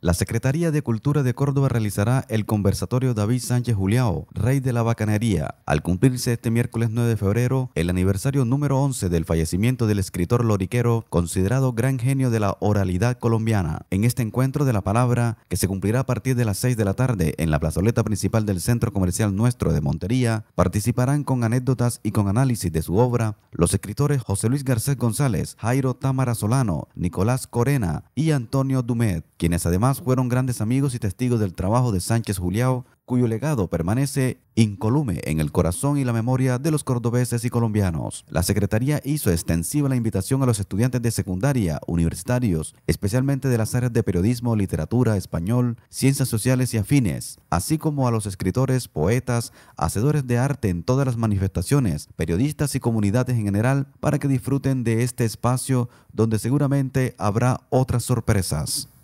La Secretaría de Cultura de Córdoba realizará el conversatorio David Sánchez Juliao, Rey de la Bacanería, al cumplirse este miércoles 9 de febrero el aniversario número 11 del fallecimiento del escritor loriquero, considerado gran genio de la oralidad colombiana. En este encuentro de la palabra, que se cumplirá a partir de las 6 de la tarde en la plazoleta principal del Centro Comercial Nuestro de Montería, participarán con anécdotas y con análisis de su obra los escritores José Luis Garcés González, Jairo Tamara Solano, Nicolás Corena y Antonio Dumet, quienes además fueron grandes amigos y testigos del trabajo de Sánchez Juliao, cuyo legado permanece incolume en el corazón y la memoria de los cordobeses y colombianos. La Secretaría hizo extensiva la invitación a los estudiantes de secundaria, universitarios, especialmente de las áreas de periodismo, literatura, español, ciencias sociales y afines, así como a los escritores, poetas, hacedores de arte en todas las manifestaciones, periodistas y comunidades en general, para que disfruten de este espacio donde seguramente habrá otras sorpresas.